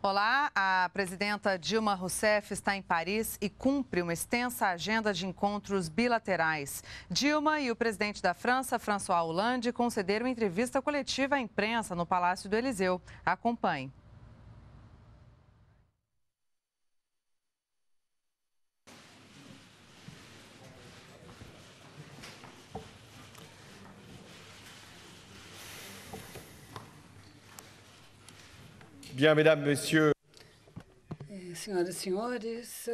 Olá, a presidenta Dilma Rousseff está em Paris e cumpre uma extensa agenda de encontros bilaterais. Dilma e o presidente da França, François Hollande, concederam entrevista coletiva à imprensa no Palácio do Eliseu. Acompanhe. Bien, mesdames, messieurs. É, senhoras e senhores,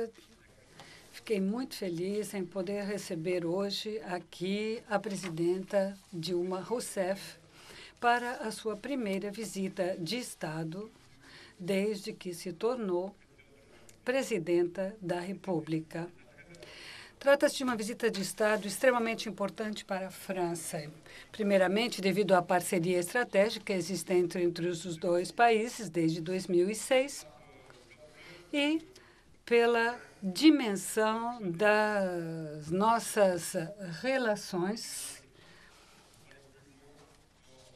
fiquei muito feliz em poder receber hoje aqui a presidenta Dilma Rousseff para a sua primeira visita de Estado desde que se tornou presidenta da República. Trata-se de uma visita de Estado extremamente importante para a França. Primeiramente, devido à parceria estratégica existente entre os dois países desde 2006 e pela dimensão das nossas relações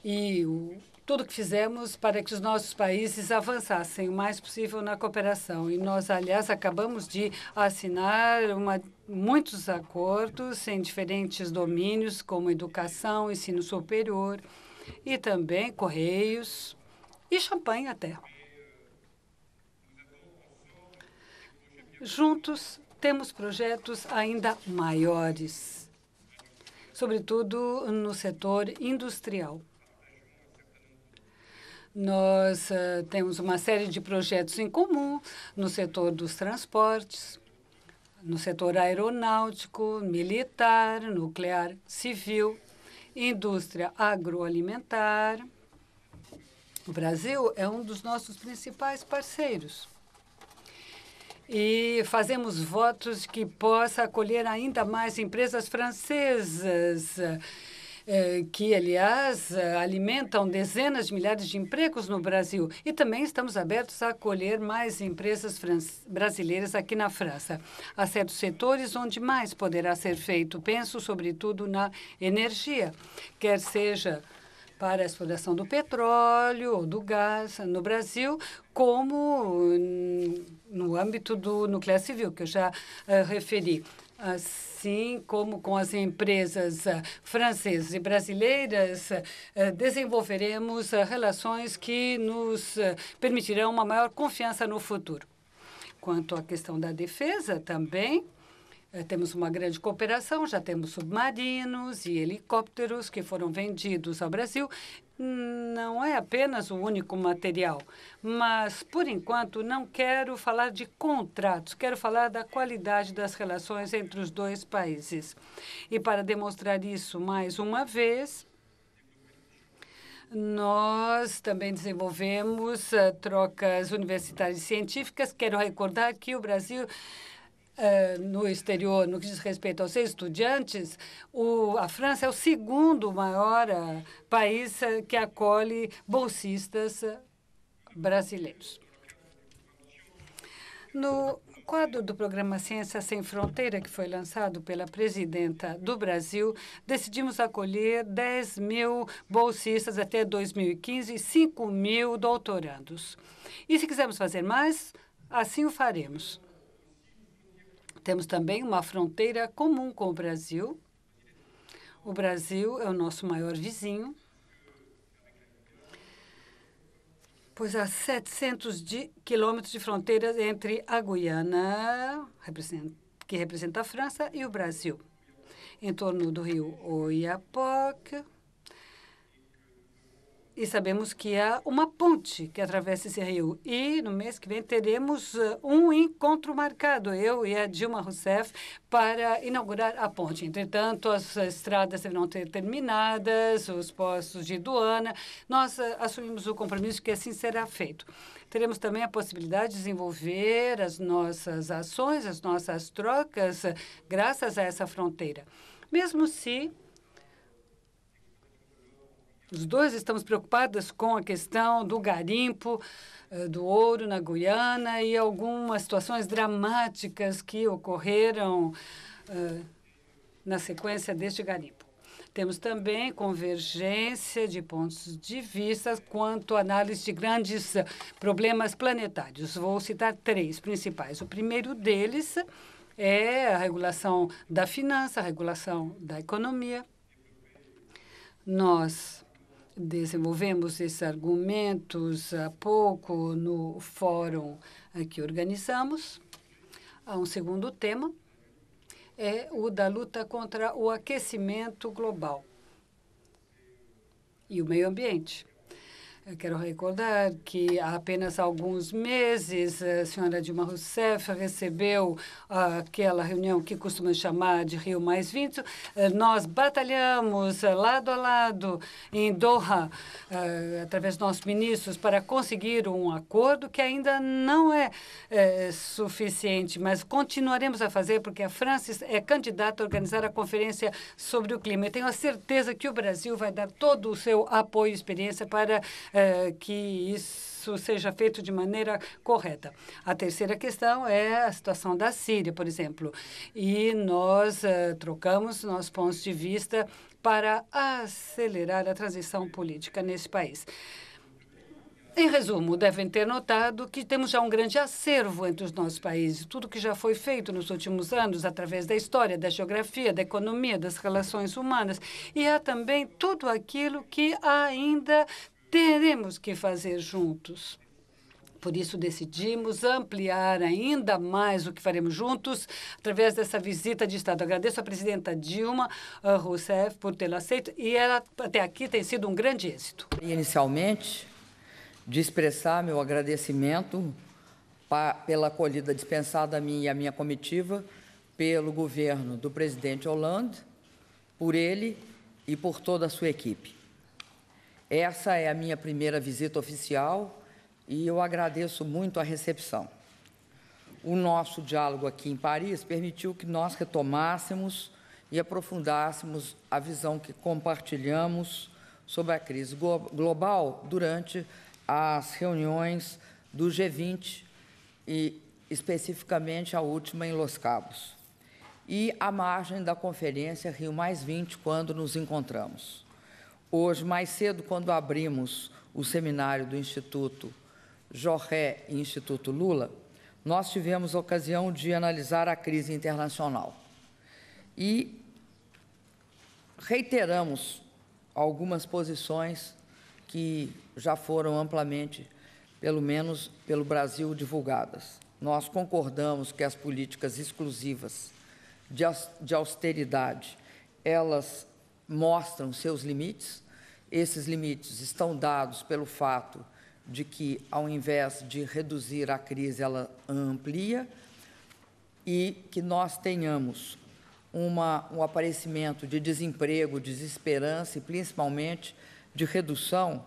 e o tudo que fizemos para que os nossos países avançassem o mais possível na cooperação. E nós, aliás, acabamos de assinar uma, muitos acordos em diferentes domínios, como educação, ensino superior e também correios e champanhe até. Juntos, temos projetos ainda maiores, sobretudo no setor industrial. Nós uh, temos uma série de projetos em comum no setor dos transportes, no setor aeronáutico, militar, nuclear, civil, indústria agroalimentar. O Brasil é um dos nossos principais parceiros. E fazemos votos que possa acolher ainda mais empresas francesas eh, que, aliás, eh, alimentam dezenas de milhares de empregos no Brasil. E também estamos abertos a acolher mais empresas brasileiras aqui na França. Há certos setores onde mais poderá ser feito. Penso, sobretudo, na energia, quer seja para a exploração do petróleo ou do gás no Brasil, como hum, no âmbito do nuclear civil, que eu já uh, referi assim como com as empresas ah, francesas e brasileiras, ah, ah, desenvolveremos relações que nos permitirão uma maior confiança no futuro. Quanto à questão da defesa, também eh, temos uma grande cooperação, já temos submarinos e helicópteros que foram vendidos ao Brasil. Não é apenas o único material, mas, por enquanto, não quero falar de contratos, quero falar da qualidade das relações entre os dois países. E para demonstrar isso mais uma vez, nós também desenvolvemos eh, trocas universitárias e científicas. Quero recordar que o Brasil eh, no exterior, no que diz respeito aos estudantes, o, a França é o segundo maior eh, país eh, que acolhe bolsistas brasileiros. No quadro do programa Ciência Sem Fronteira, que foi lançado pela presidenta do Brasil, decidimos acolher 10 mil bolsistas até 2015 e 5 mil doutorandos. E se quisermos fazer mais, assim o faremos. Temos também uma fronteira comum com o Brasil. O Brasil é o nosso maior vizinho, pois há 700 de, quilômetros de fronteira entre a Guiana, que representa a França, e o Brasil. Em torno do rio Oiapoque, e sabemos que há uma ponte que atravessa esse rio. E no mês que vem teremos eh, um encontro marcado, eu e a Dilma Rousseff, para inaugurar a ponte. Entretanto, as estradas serão ter terminadas, os postos de doana. Nós eh, assumimos o compromisso que assim será feito. Teremos também a possibilidade de desenvolver as nossas ações, as nossas trocas, eh, graças a essa fronteira. Mesmo se os dois estamos preocupados com a questão do garimpo eh, do ouro na Guiana e algumas situações dramáticas que ocorreram eh, na sequência deste garimpo. Temos também convergência de pontos de vista quanto à análise de grandes eh, problemas planetários. Vou citar três principais. O primeiro deles é a regulação da finança, a regulação da economia. Nós desenvolvemos esses argumentos há pouco no fórum que organizamos. Há ah, Um segundo tema é o da luta contra o aquecimento global e o meio ambiente quero recordar que há apenas alguns meses eh, a senhora Dilma Rousseff recebeu ah, aquela reunião que costuma chamar de Rio Mais 20. Eh, nós batalhamos eh, lado a lado em Doha, através dos nossos ministros, para conseguir um acordo que ainda não é suficiente, mas continuaremos a fazer porque a França é candidata a organizar a conferência sobre o clima. E tenho a certeza que o Brasil vai dar todo o seu apoio e experiência para é, que isso seja feito de maneira correta. A terceira questão é a situação da Síria, por exemplo. E nós é, trocamos nossos pontos de vista para acelerar a transição política nesse país. Em resumo, devem ter notado que temos já um grande acervo entre os nossos países. Tudo que já foi feito nos últimos anos, através da história, da geografia, da economia, das relações humanas. E há também tudo aquilo que ainda teremos que fazer juntos. Por isso, decidimos ampliar ainda mais o que faremos juntos através dessa visita de Estado. Agradeço à presidenta Dilma Rousseff por tê-la aceito e ela, até aqui, tem sido um grande êxito. Inicialmente, de expressar meu agradecimento pela acolhida dispensada a mim e à minha comitiva pelo governo do presidente Hollande, por ele e por toda a sua equipe. Essa é a minha primeira visita oficial e eu agradeço muito a recepção. O nosso diálogo aqui em Paris permitiu que nós retomássemos e aprofundássemos a visão que compartilhamos sobre a crise global durante as reuniões do G20 e especificamente a última em Los Cabos. E à margem da conferência Rio Mais 20, quando nos encontramos. Hoje, mais cedo, quando abrimos o seminário do Instituto Jorré e Instituto Lula, nós tivemos a ocasião de analisar a crise internacional. E reiteramos algumas posições que já foram amplamente, pelo menos pelo Brasil, divulgadas. Nós concordamos que as políticas exclusivas de austeridade, elas mostram seus limites. Esses limites estão dados pelo fato de que, ao invés de reduzir a crise, ela amplia e que nós tenhamos uma, um aparecimento de desemprego, desesperança e, principalmente, de redução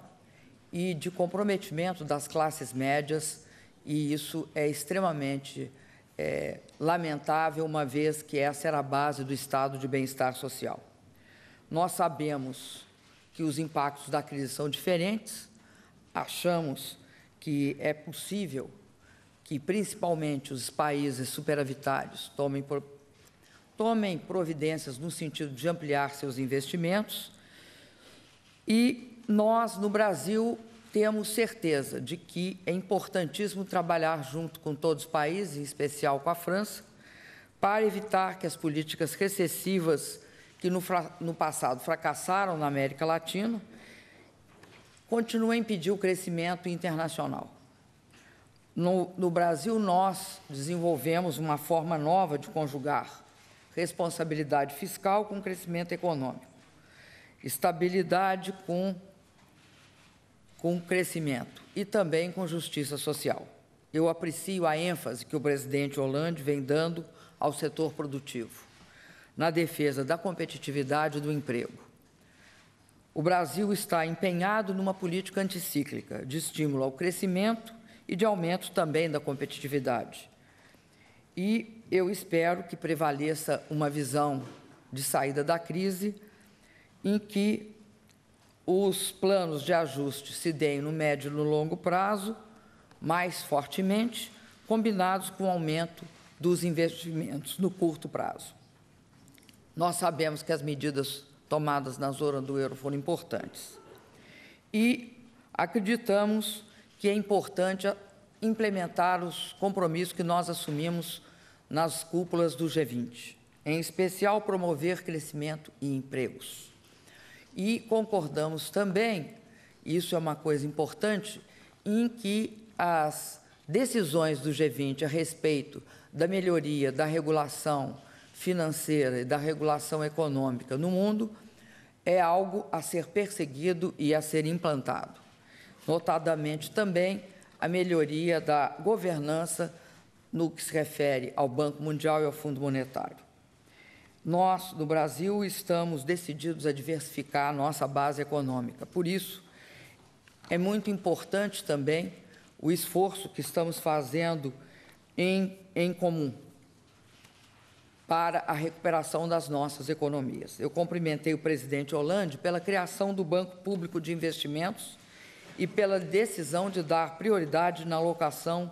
e de comprometimento das classes médias, e isso é extremamente é, lamentável, uma vez que essa era a base do estado de bem-estar social. Nós sabemos que os impactos da crise são diferentes, achamos que é possível que, principalmente, os países superavitários tomem, tomem providências no sentido de ampliar seus investimentos. E nós, no Brasil, temos certeza de que é importantíssimo trabalhar junto com todos os países, em especial com a França, para evitar que as políticas recessivas que no, no passado fracassaram na América Latina, continua a impedir o crescimento internacional. No, no, Brasil, nós desenvolvemos uma forma nova de conjugar responsabilidade fiscal com crescimento econômico, estabilidade com, com crescimento e também com justiça social. Eu aprecio a ênfase que o presidente Hollande vem dando ao setor produtivo na defesa da competitividade e do emprego. O Brasil está empenhado numa política anticíclica de estímulo ao crescimento e de aumento também da competitividade. E eu espero que prevaleça uma visão de saída da crise em que os planos de ajuste se deem no médio e no longo prazo, mais fortemente, combinados com o aumento dos investimentos no curto prazo. Nós sabemos que as medidas tomadas na zona do euro foram importantes. E acreditamos que é importante implementar os compromissos que nós assumimos nas cúpulas do G20, em especial promover crescimento e empregos. E concordamos também, isso é uma coisa importante, em que as decisões do G20 a respeito da melhoria da regulação financeira e da regulação econômica no mundo é algo a ser perseguido e a ser implantado. Notadamente também a melhoria da governança no que se refere ao Banco Mundial e ao Fundo Monetário. Nós, no Brasil, estamos decididos a diversificar a nossa base econômica. Por isso, é muito importante também o esforço que estamos fazendo em, em comum para a recuperação das nossas economias. Eu cumprimentei o presidente Hollande pela criação do Banco Público de Investimentos e pela decisão de dar prioridade na alocação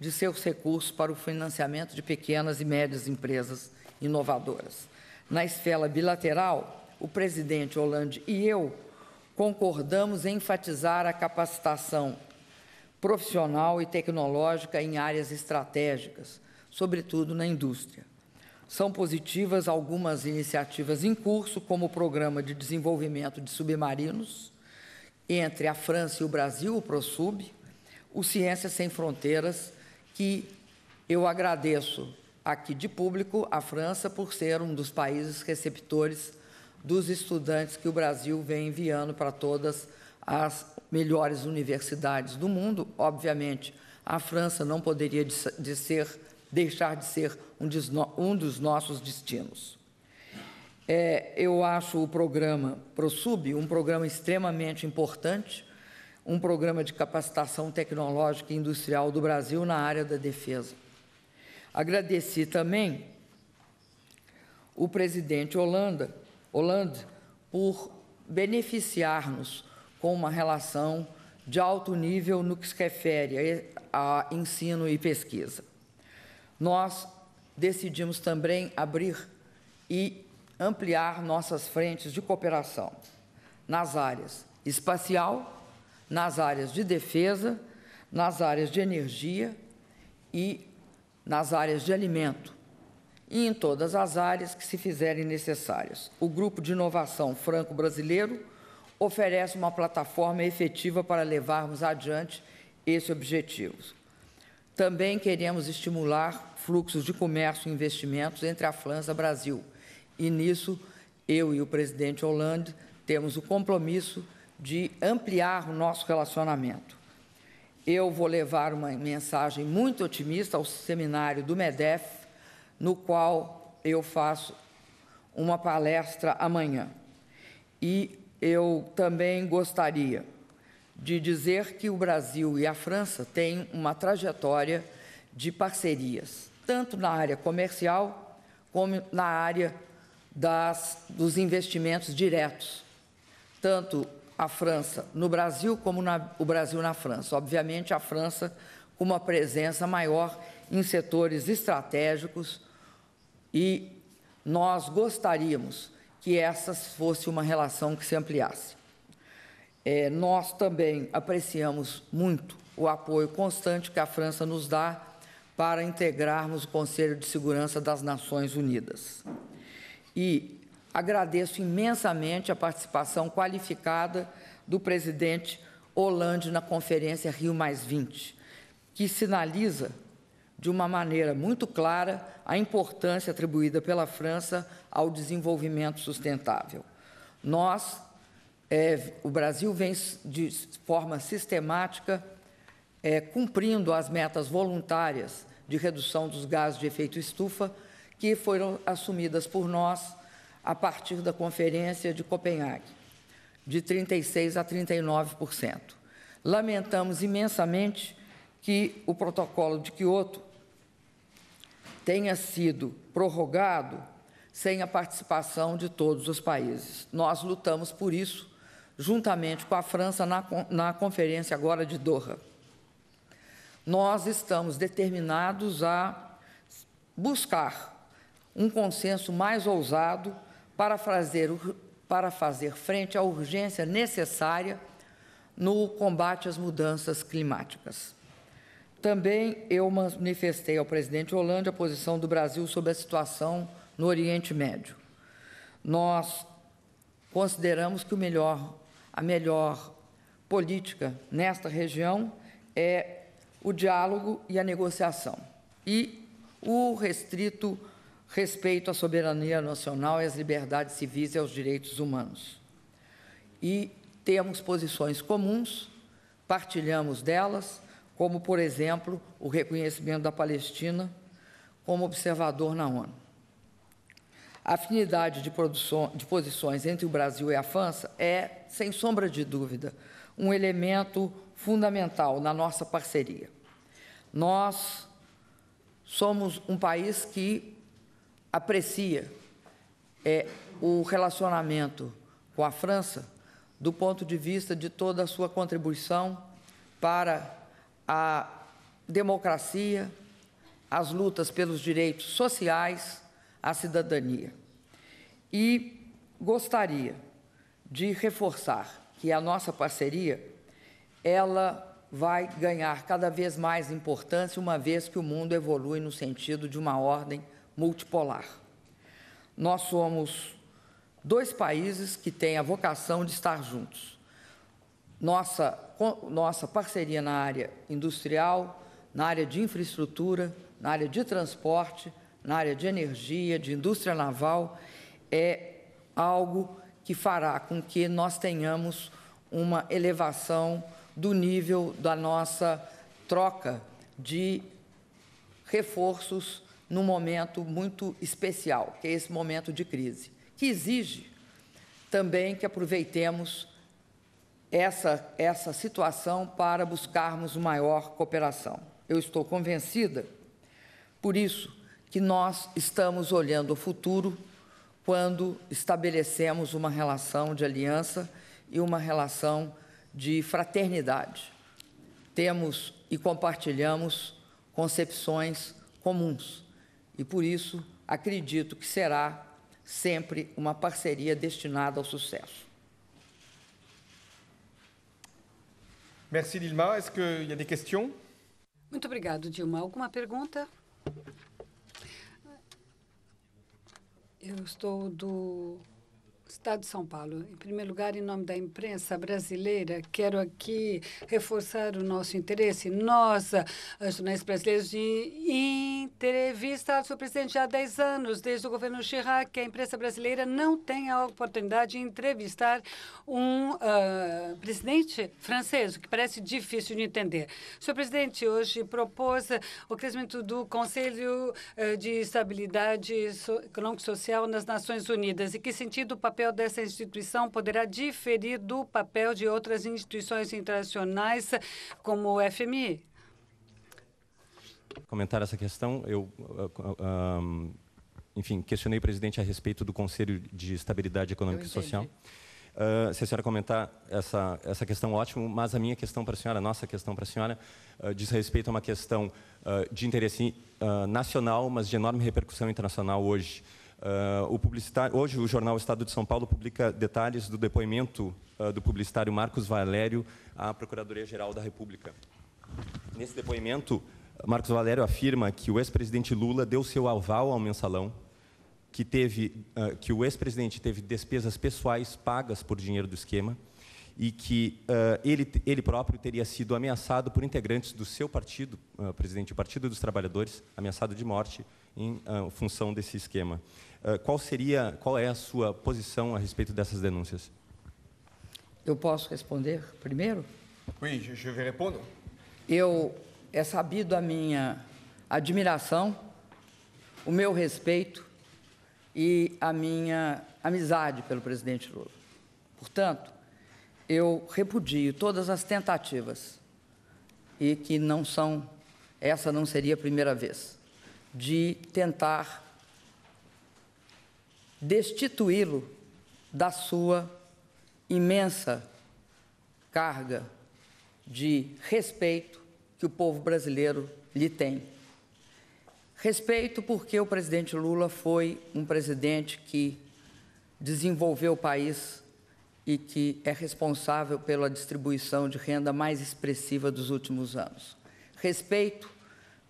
de seus recursos para o financiamento de pequenas e médias empresas inovadoras. Na esfera bilateral, o presidente Hollande e eu concordamos em enfatizar a capacitação profissional e tecnológica em áreas estratégicas, sobretudo na indústria. São positivas algumas iniciativas em curso, como o Programa de Desenvolvimento de Submarinos, entre a França e o Brasil, o PROSUB, o Ciências Sem Fronteiras, que eu agradeço aqui de público à França por ser um dos países receptores dos estudantes que o Brasil vem enviando para todas as melhores universidades do mundo. Obviamente, a França não poderia de ser deixar de ser um, um dos nossos destinos. É, eu acho o programa ProSub um programa extremamente importante, um programa de capacitação tecnológica e industrial do Brasil na área da defesa. Agradeci também o presidente Holanda, Holanda por beneficiar-nos com uma relação de alto nível no que se refere a ensino e pesquisa nós decidimos também abrir e ampliar nossas frentes de cooperação nas áreas espacial, nas áreas de defesa, nas áreas de energia e nas áreas de alimento e em todas as áreas que se fizerem necessárias. O Grupo de Inovação Franco-Brasileiro oferece uma plataforma efetiva para levarmos adiante esses objetivos. Também queremos estimular fluxos de comércio e investimentos entre a França e o Brasil. E nisso, eu e o presidente Hollande temos o compromisso de ampliar o nosso relacionamento. Eu vou levar uma mensagem muito otimista ao seminário do MEDEF, no qual eu faço uma palestra amanhã. E eu também gostaria de dizer que o Brasil e a França têm uma trajetória de parcerias, tanto na área comercial como na área das, dos investimentos diretos, tanto a França no Brasil como na, o Brasil na França. Obviamente, a França com uma presença maior em setores estratégicos e nós gostaríamos que essa fosse uma relação que se ampliasse. É, nós também apreciamos muito o apoio constante que a França nos dá para integrarmos o Conselho de Segurança das Nações Unidas. E agradeço imensamente a participação qualificada do presidente Hollande na Conferência Rio que sinaliza de uma maneira muito clara a importância atribuída pela França ao desenvolvimento sustentável. Nós é, o Brasil vem de forma sistemática é, cumprindo as metas voluntárias de redução dos gases de efeito estufa que foram assumidas por nós a partir da Conferência de Copenhague, de 36% a 39%. Lamentamos imensamente que o Protocolo de Quioto tenha sido prorrogado sem a participação de todos os países. Nós lutamos por isso juntamente com a França, na, na conferência agora de Doha. Nós estamos determinados a buscar um consenso mais ousado para fazer, para fazer frente à urgência necessária no combate às mudanças climáticas. Também eu manifestei ao presidente Holanda a posição do Brasil sobre a situação no Oriente Médio. Nós consideramos que o melhor a melhor política nesta região é o diálogo e a negociação e o restrito respeito à soberania nacional e às liberdades civis e aos direitos humanos. E temos posições comuns, partilhamos delas, como, por exemplo, o reconhecimento da Palestina como observador na ONU. A afinidade de, de posições entre o Brasil e a França é, sem sombra de dúvida, um elemento fundamental na nossa parceria. Nós somos um país que aprecia é, o relacionamento com a França do ponto de vista de toda a sua contribuição para a democracia, as lutas pelos direitos sociais à cidadania. E gostaria de reforçar que a nossa parceria ela vai ganhar cada vez mais importância uma vez que o mundo evolui no sentido de uma ordem multipolar. Nós somos dois países que têm a vocação de estar juntos. Nossa, nossa parceria na área industrial, na área de infraestrutura, na área de transporte, na área de energia, de indústria naval, é algo que fará com que nós tenhamos uma elevação do nível da nossa troca de reforços num momento muito especial, que é esse momento de crise, que exige também que aproveitemos essa, essa situação para buscarmos maior cooperação. Eu estou convencida, por isso, que nós estamos olhando o futuro quando estabelecemos uma relação de aliança e uma relação de fraternidade. Temos e compartilhamos concepções comuns e, por isso, acredito que será sempre uma parceria destinada ao sucesso. Merci Dilma. Est-ce qu'il y a des questions? Muito obrigado, Dilma. Alguma pergunta? Eu estou do Estado de São Paulo. Em primeiro lugar, em nome da imprensa brasileira, quero aqui reforçar o nosso interesse, nós, eh, jornais brasileiros, de entrevistar o presidente há 10 anos, desde o governo Chirac, que a imprensa brasileira não tem a oportunidade de entrevistar um uh, presidente francês, o que parece difícil de entender. Senhor presidente, hoje propôs eh, o crescimento do Conselho de Estabilidade Econômico e Social nas Nações Unidas. E que sentido o papel papel dessa instituição poderá diferir do papel de outras instituições internacionais, como o FMI? Comentar essa questão, eu. Um, ah, ah, ah, enfim, questionei o presidente a respeito do Conselho de Estabilidade Econômica e Social. Uh, se a senhora comentar essa, essa questão, ótimo, mas a minha questão para a senhora, a nossa questão para a senhora, uh, diz respeito a uma questão uh, de interesse nacional, mas de enorme repercussão internacional hoje. Uh, o publicitário, hoje, o jornal Estado de São Paulo publica detalhes do depoimento uh, do publicitário Marcos Valério à Procuradoria-Geral da República. Nesse depoimento, Marcos Valério afirma que o ex-presidente Lula deu seu aval ao mensalão, que, teve, uh, que o ex-presidente teve despesas pessoais pagas por dinheiro do esquema e que uh, ele, ele próprio teria sido ameaçado por integrantes do seu partido, uh, presidente, do Partido dos Trabalhadores, ameaçado de morte em uh, função desse esquema. Ah, qual seria, qual é a sua posição a respeito dessas denúncias? Eu posso responder primeiro? Oui, je, je vais répondre. Eu é sabido a minha admiração, o meu respeito e a minha amizade pelo presidente Lula. Portanto, eu repudio todas as tentativas e que não são essa não seria a primeira vez de tentar destituí-lo da sua imensa carga de respeito que o povo brasileiro lhe tem. Respeito porque o presidente Lula foi um presidente que desenvolveu o país e que é responsável pela distribuição de renda mais expressiva dos últimos anos. Respeito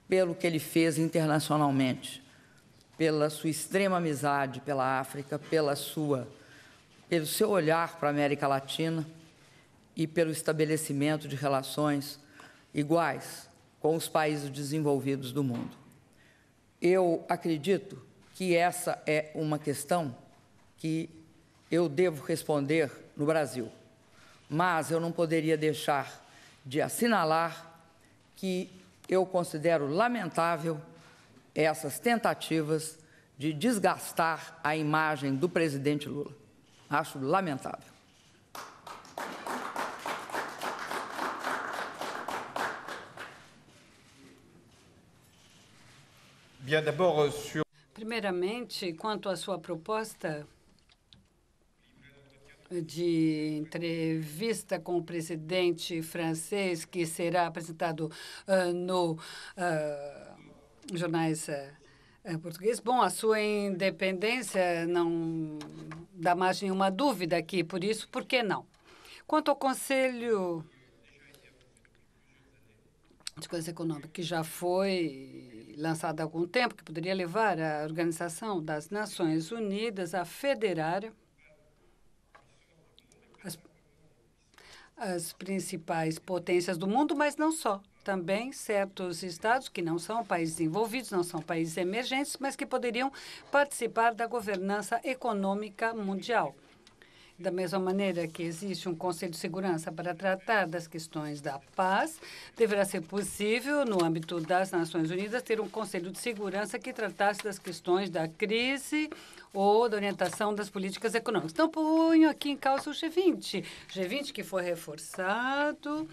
pelo que ele fez internacionalmente pela sua extrema amizade pela África, pela sua, pelo seu olhar para a América Latina e pelo estabelecimento de relações iguais com os países desenvolvidos do mundo. Eu acredito que essa é uma questão que eu devo responder no Brasil, mas eu não poderia deixar de assinalar que eu considero lamentável essas tentativas de desgastar a imagem do presidente Lula. Acho lamentável. Euh, Primeiramente, quanto à sua proposta de entrevista com o presidente francês, que será apresentado uh, no. Uh, jornais eh, eh, portugueses. Bom, a sua independência não dá mais nenhuma dúvida aqui, por isso, por que não? Quanto ao Conselho de Coisas Econômicas, que já foi lançado há algum tempo, que poderia levar a Organização das Nações Unidas a federar as, as principais potências do mundo, mas não só também certos estados que não são países envolvidos não são países emergentes, mas que poderiam participar da governança econômica mundial. Da mesma maneira que existe um Conselho de Segurança para tratar das questões da paz, deverá ser possível, no âmbito das Nações Unidas, ter um Conselho de Segurança que tratasse das questões da crise ou da orientação das políticas econômicas. Então, ponho aqui em causa o G20. G20 que foi reforçado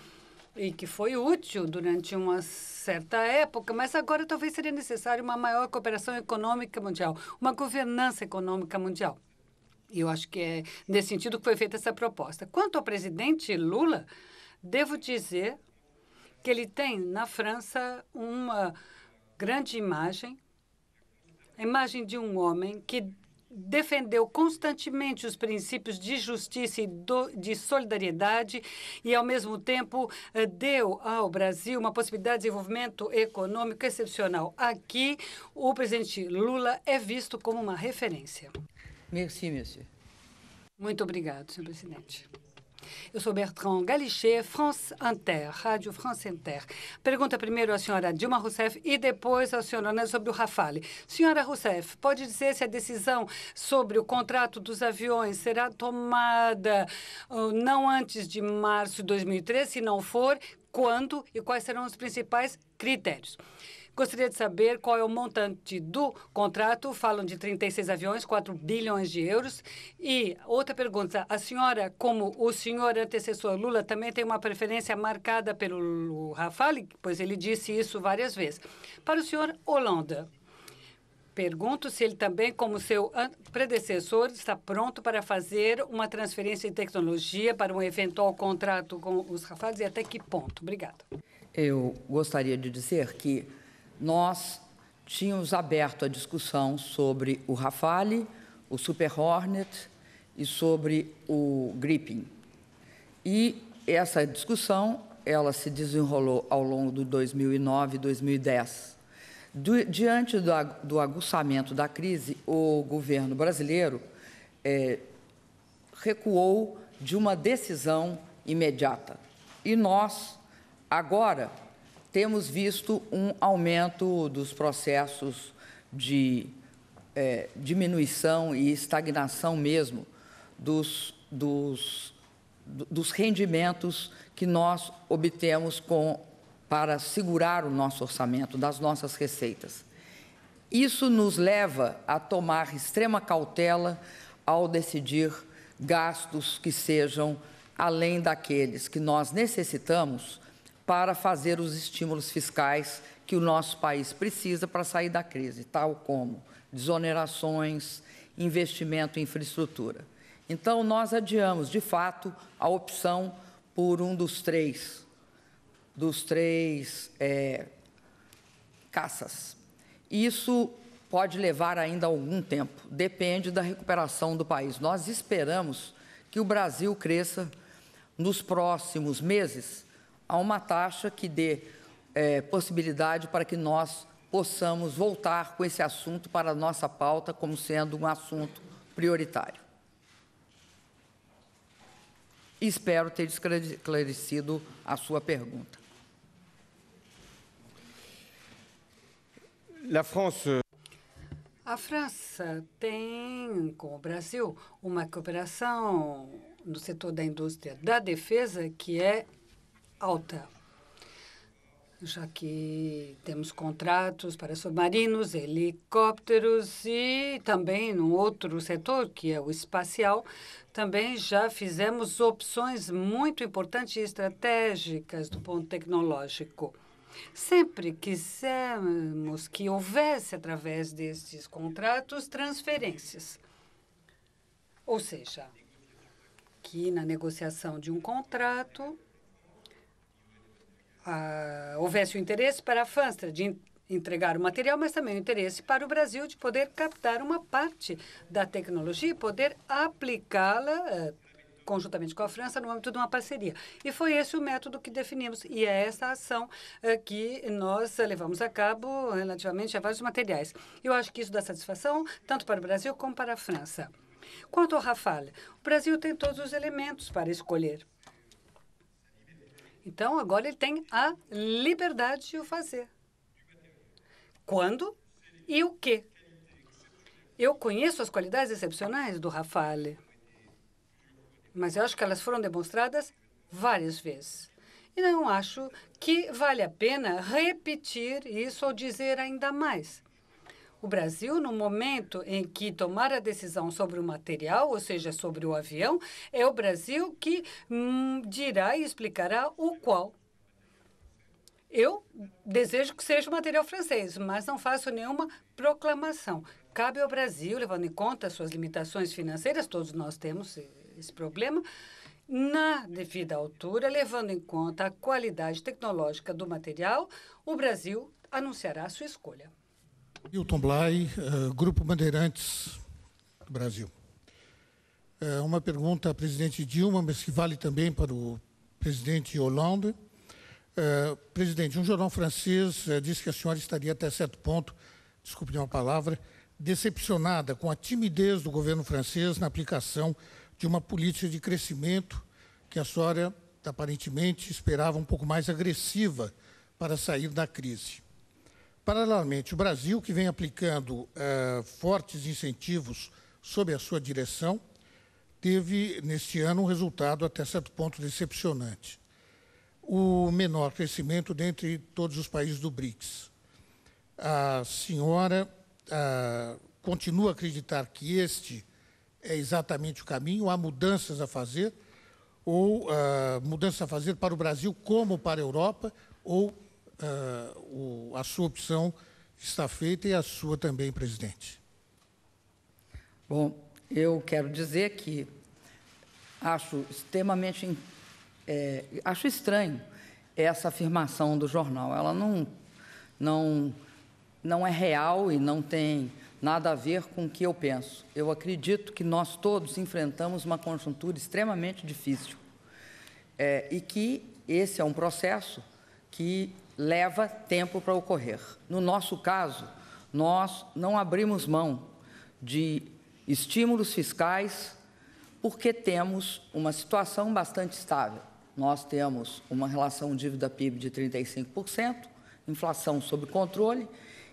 e que foi útil durante uma certa época, mas agora talvez seria necessário uma maior cooperação econômica mundial, uma governança econômica mundial. E eu acho que é nesse sentido que foi feita essa proposta. Quanto ao presidente Lula, devo dizer que ele tem na França uma grande imagem, a imagem de um homem que defendeu constantemente os princípios de justiça e de solidariedade e, ao mesmo tempo, eh, deu ao Brasil uma possibilidade de desenvolvimento econômico excepcional. Aqui, o presidente Lula é visto como uma referência. Merci, monsieur. Muito obrigado, senhor presidente. Eu sou Bertrand Galichet, France Inter, Rádio France Inter. Pergunta primeiro à senhora Dilma Rousseff e depois ao senhor Anel sobre o Rafale. Senhora Rousseff, pode dizer se a decisão sobre o contrato dos aviões será tomada ah, não antes de março de 2013, se não for, quando e quais serão os principais critérios? Gostaria de saber qual é o montante do contrato. Falam de 36 aviões, 4 bilhões de euros. E outra pergunta: a senhora, como o senhor antecessor Lula, também tem uma preferência marcada pelo Rafale, pois ele disse isso várias vezes. Para o senhor Holanda. Pergunto se ele também, como seu predecessor, está pronto para fazer uma transferência de tecnologia para um eventual contrato com os Rafales e até que ponto. Obrigada. Eu gostaria de dizer que nós tínhamos aberto a discussão sobre o Rafale, o Super Hornet e sobre o Gripping. E essa discussão ela se desenrolou ao longo de 2009 e 2010. diante do, aguçamento da crise, o governo brasileiro é, recuou de uma decisão imediata. E nós, agora, temos visto um aumento dos processos de é, diminuição e estagnação mesmo dos, dos, dos rendimentos que nós obtemos com, para segurar o nosso orçamento, das nossas receitas. Isso nos leva a tomar extrema cautela ao decidir gastos que sejam além daqueles que nós necessitamos para fazer os estímulos fiscais que o nosso país precisa para sair da crise, tal como desonerações, investimento em infraestrutura. Então, nós adiamos, de fato, a opção por um dos três, dos três é, caças. Isso pode levar ainda algum tempo, depende da recuperação do país. Nós esperamos que o Brasil cresça nos próximos meses a uma taxa que dê é, possibilidade para que nós possamos voltar com esse assunto para a nossa pauta como sendo um assunto prioritário. Espero ter esclarecido a sua pergunta. Euh, a França tem com o Brasil uma cooperação no setor da indústria da defesa que é alta, já que temos contratos para submarinos, helicópteros e também num outro setor, que é o espacial, também já fizemos opções muito importantes e estratégicas do ponto tecnológico. Sempre quisemos que houvesse, através destes contratos, transferências. Ou seja, que na negociação de um contrato ah, houvesse o interesse para a Fanstra de entregar o material, mas também o interesse para o Brasil de poder captar uma parte da tecnologia e poder aplicá-la eh, conjuntamente com a França no âmbito de uma parceria. E foi esse o método que definimos e é essa ação eh, que nós levamos a cabo relativamente a vários materiais. Eu acho que isso dá satisfação tanto para o Brasil como para a França. Quanto ao Rafale, o Brasil tem todos os elementos para escolher. Então, agora ele tem a liberdade de o fazer. Quando e o que. Eu conheço as qualidades excepcionais do Rafale, mas eu acho que elas foram demonstradas várias vezes. E não acho que vale a pena repetir isso ou dizer ainda mais. O Brasil, no momento em que tomar a decisão sobre o material, ou seja, sobre o avião, é o Brasil que hum, dirá e explicará o qual. Eu desejo que seja o material francês, mas não faço nenhuma proclamação. Cabe ao Brasil, levando em conta suas limitações financeiras, todos nós temos esse problema, na devida altura, levando em conta a qualidade tecnológica do material, o Brasil anunciará sua escolha. Milton Blay, eh, Grupo Bandeirantes do Brasil. Eh, uma pergunta à presidente Dilma, mas que vale também para o presidente Hollande. Eh, presidente, um jornal francês disse que a senhora estaria até certo ponto, desculpe uma palavra, decepcionada com a timidez do governo francês na aplicação de uma política de crescimento que a senhora aparentemente esperava um pouco mais agressiva para sair da crise. Paralelamente, o Brasil, que vem aplicando uh, fortes incentivos sob a sua direção, teve neste ano um resultado até certo ponto decepcionante. O menor crescimento dentre todos os países do BRICS. A senhora uh, continua a acreditar que este é exatamente o caminho? Há mudanças a fazer? Ou uh, mudanças a fazer para o Brasil como para a Europa? Ou uh, o, a sua opção está feita e a sua também, presidente. Bom, eu quero dizer que acho extremamente é, acho estranho essa afirmação do jornal. Ela não, não, não é real e não tem nada a ver com o que eu penso. Eu acredito que nós todos enfrentamos uma conjuntura extremamente difícil é, e que esse é um processo que leva tempo para ocorrer. No nosso caso, nós não abrimos mão de estímulos fiscais porque temos uma situação bastante estável. Nós temos uma relação dívida-PIB de 35%, inflação sob controle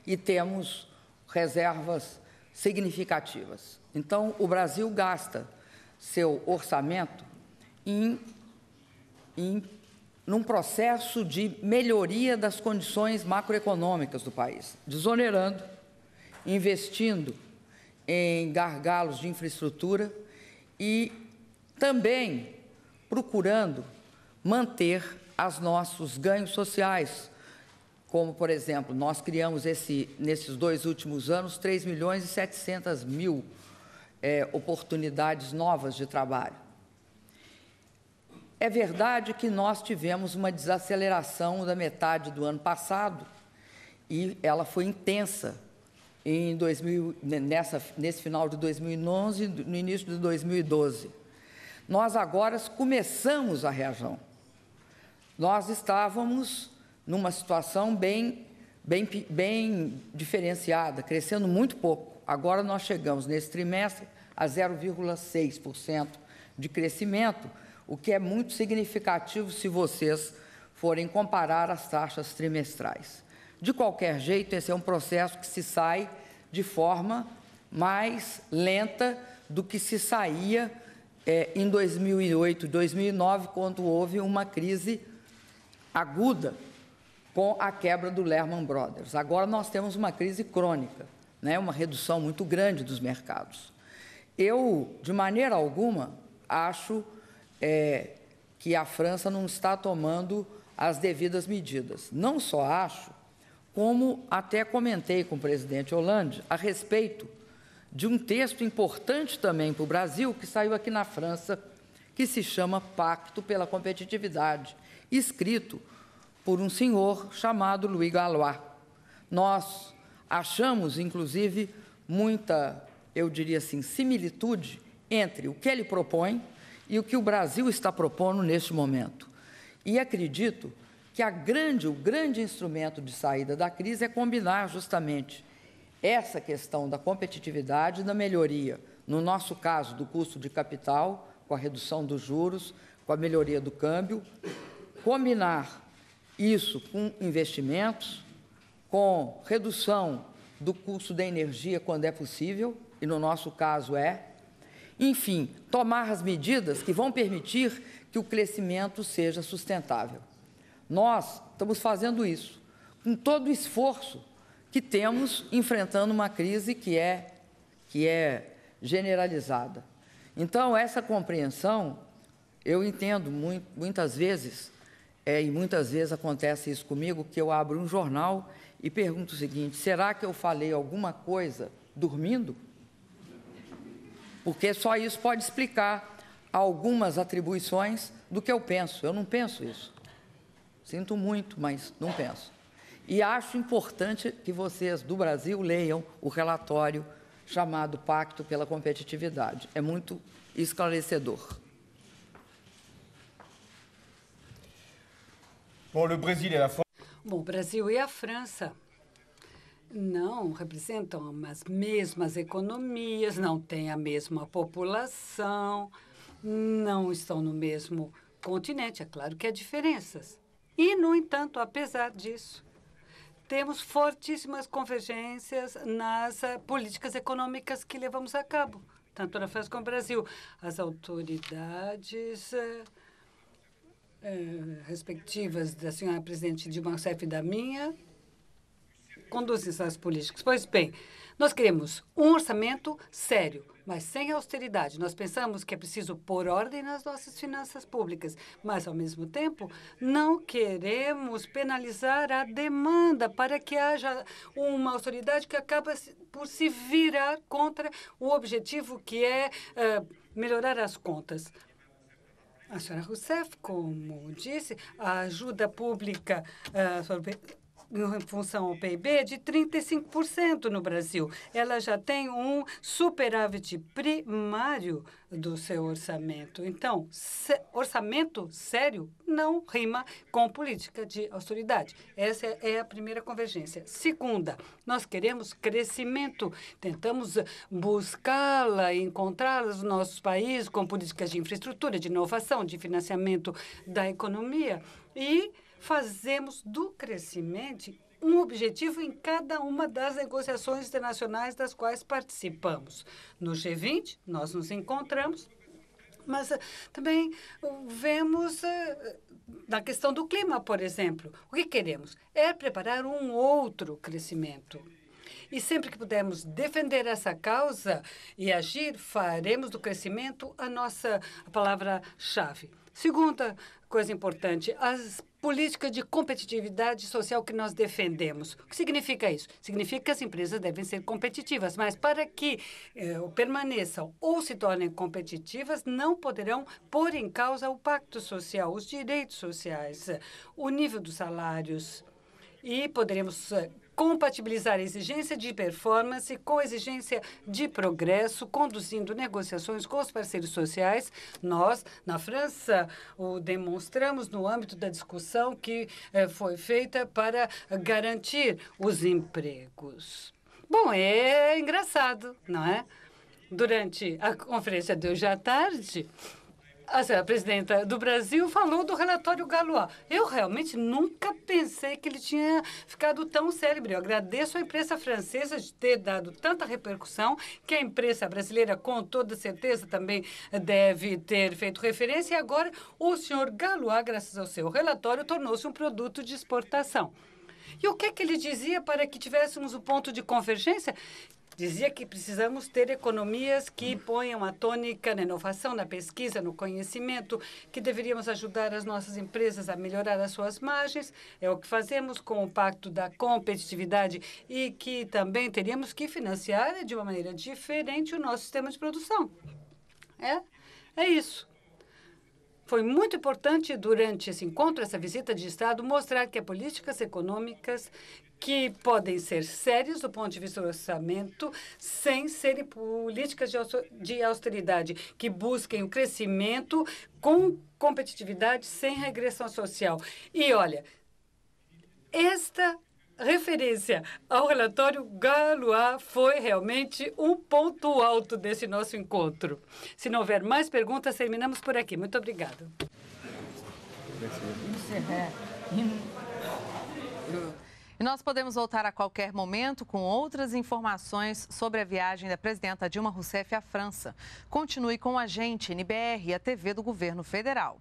e temos reservas significativas. Então, o Brasil gasta seu orçamento em, em num processo de melhoria das condições macroeconômicas do país, desonerando, investindo em gargalos de infraestrutura e também procurando manter os nossos ganhos sociais, como, por exemplo, nós criamos esse, nesses dois últimos anos 3 milhões e 700 mil é, oportunidades novas de trabalho. É verdade que nós tivemos uma desaceleração da metade do ano passado e ela foi intensa em 2000, né, nessa, nesse final de 2011 no início de 2012. Nós agora começamos a reação. Nós estávamos numa situação bem, bem, bem diferenciada, crescendo muito pouco. Agora nós chegamos nesse trimestre a 0,6% de crescimento, o que é muito significativo se vocês forem comparar as taxas trimestrais. De qualquer jeito, esse é um processo que se sai de forma mais lenta do que se saía é, em 2008, 2009, quando houve uma crise aguda com a quebra do Lehman Brothers. Agora nós temos uma crise crônica, né, uma redução muito grande dos mercados. Eu, de maneira alguma, acho é, que a França não está tomando as devidas medidas. Não só acho, como até comentei com o presidente Hollande a respeito de um texto importante também para o Brasil, que saiu aqui na França, que se chama Pacto pela Competitividade, escrito por um senhor chamado Louis Galois. Nós achamos, inclusive, muita, eu diria assim, similitude entre o que ele propõe e o que o Brasil está propondo neste momento. E acredito que grande, o grande instrumento de saída da crise é combinar justamente essa questão da competitividade e da melhoria, no nosso caso, do custo de capital, com a redução dos juros, com a melhoria do câmbio, combinar isso com investimentos, com redução do custo da energia quando é possível, e no nosso caso é, enfim, tomar as medidas que vão permitir que o crescimento seja sustentável. Nós estamos fazendo isso com todo o esforço que temos enfrentando uma crise que é, que é generalizada. Então, essa compreensão, eu entendo muito, muitas vezes, é, e muitas vezes acontece isso comigo, que eu abro um jornal e pergunto o seguinte: será que eu falei alguma coisa dormindo? porque só isso pode explicar algumas atribuições do que eu penso. Eu não penso isso. Sinto muito, mas não penso. E acho importante que vocês do Brasil leiam o relatório chamado Pacto pela Competitividade. É muito esclarecedor. Bom, o Brasil e a França não representam as mesmas economias, não têm a mesma população, não estão no mesmo continente. É claro que há diferenças. E, no entanto, apesar disso, temos fortíssimas convergências nas eh, políticas econômicas que levamos a cabo, tanto na França como no Brasil. As autoridades eh, eh, respectivas da senhora presidente Dilma Rousseff e da minha Conduzem essas políticas. Pois bem, nós queremos um orçamento sério, mas sem austeridade. Nós pensamos que é preciso pôr ordem nas nossas finanças públicas, mas, ao mesmo tempo, não queremos penalizar a demanda para que haja uma austeridade que acaba por se virar contra o objetivo que é uh, melhorar as contas. A senhora Rousseff, como disse, a ajuda pública uh, em função ao PIB de 35% no Brasil. Ela já tem um superávit primário do seu orçamento. Então, orçamento sério não rima com política de austeridade. Essa é, é a primeira convergência. Segunda, nós queremos crescimento. Tentamos buscá-la, encontrá-la nos nossos países com políticas de infraestrutura, de inovação, de financiamento da economia. E fazemos do crescimento um objetivo em cada uma das negociações internacionais das quais participamos. No G20, nós nos encontramos, mas eh, também eh, vemos eh, na questão do clima, por exemplo. O que queremos? É preparar um outro crescimento. E sempre que pudermos defender essa causa e agir, faremos do crescimento a nossa palavra-chave. Segunda coisa importante, as política de competitividade social que nós defendemos. O que significa isso? Significa que as empresas devem ser competitivas, mas para que eh, permaneçam ou se tornem competitivas, não poderão pôr em causa o pacto social, os direitos sociais, eh, o nível dos salários. E poderemos eh, compatibilizar a exigência de performance com a exigência de progresso, conduzindo negociações com os parceiros sociais. Nós, na França, o demonstramos no âmbito da discussão que eh, foi feita para garantir os empregos. Bom, é engraçado, não é? Durante a conferência de hoje à tarde, a presidenta do Brasil falou do relatório Galois. Eu realmente nunca pensei que ele tinha ficado tão célebre. Eu agradeço à imprensa francesa de ter dado tanta repercussão, que a imprensa brasileira, com toda certeza, também deve ter feito referência. E agora, o senhor Galois, graças ao seu relatório, tornou-se um produto de exportação. E o que é que ele dizia para que tivéssemos o um ponto de convergência? Dizia que precisamos ter economias que ponham a tônica na inovação, na pesquisa, no conhecimento, que deveríamos ajudar as nossas empresas a melhorar as suas margens. É o que fazemos com o Pacto da Competitividade e que também teríamos que financiar de uma maneira diferente o nosso sistema de produção. É, é isso. Foi muito importante durante esse encontro, essa visita de Estado, mostrar que as políticas econômicas que podem ser sérios do ponto de vista do orçamento, sem serem políticas de austeridade, que busquem o crescimento com competitividade, sem regressão social. E olha, esta referência ao relatório Galois foi realmente um ponto alto desse nosso encontro. Se não houver mais perguntas, terminamos por aqui. Muito obrigada. E nós podemos voltar a qualquer momento com outras informações sobre a viagem da presidenta Dilma Rousseff à França. Continue com a gente, NBR, a TV do Governo Federal.